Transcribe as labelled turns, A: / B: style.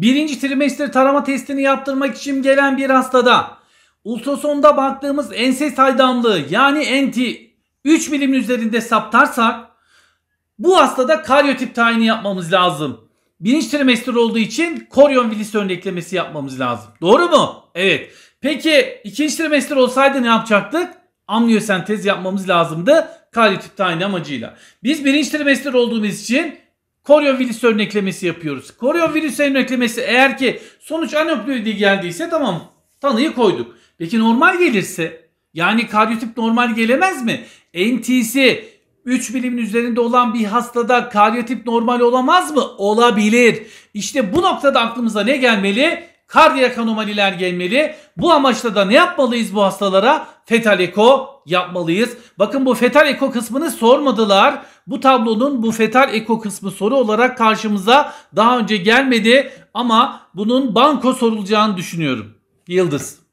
A: birinci trimester tarama testini yaptırmak için gelen bir hastada ultrasonda baktığımız ense saydamlığı yani enti 3 milim üzerinde saptarsak bu hastada karyotip tayini yapmamız lazım. Birinci trimester olduğu için koryon vilis örneklemesi yapmamız lazım. Doğru mu? Evet. Peki ikinci trimester olsaydı ne yapacaktık? Amniyosentez yapmamız lazımdı karyotip tayini amacıyla. Biz birinci trimester olduğumuz için Koronavirüs örneklemesi yapıyoruz. Koronavirüs örneklemesi eğer ki sonuç anoploidi geldiyse tamam tanıyı koyduk. Peki normal gelirse yani karyotip normal gelemez mi? NTC 3 bilimin üzerinde olan bir hastada karyotip normal olamaz mı? Olabilir. İşte bu noktada aklımıza ne gelmeli? kardiyak anomaliler gelmeli. Bu amaçla da ne yapmalıyız bu hastalara? Fetal eko yapmalıyız. Bakın bu fetal eko kısmını sormadılar. Bu tablonun bu fetal eko kısmı soru olarak karşımıza daha önce gelmedi ama bunun banko sorulacağını düşünüyorum. Yıldız.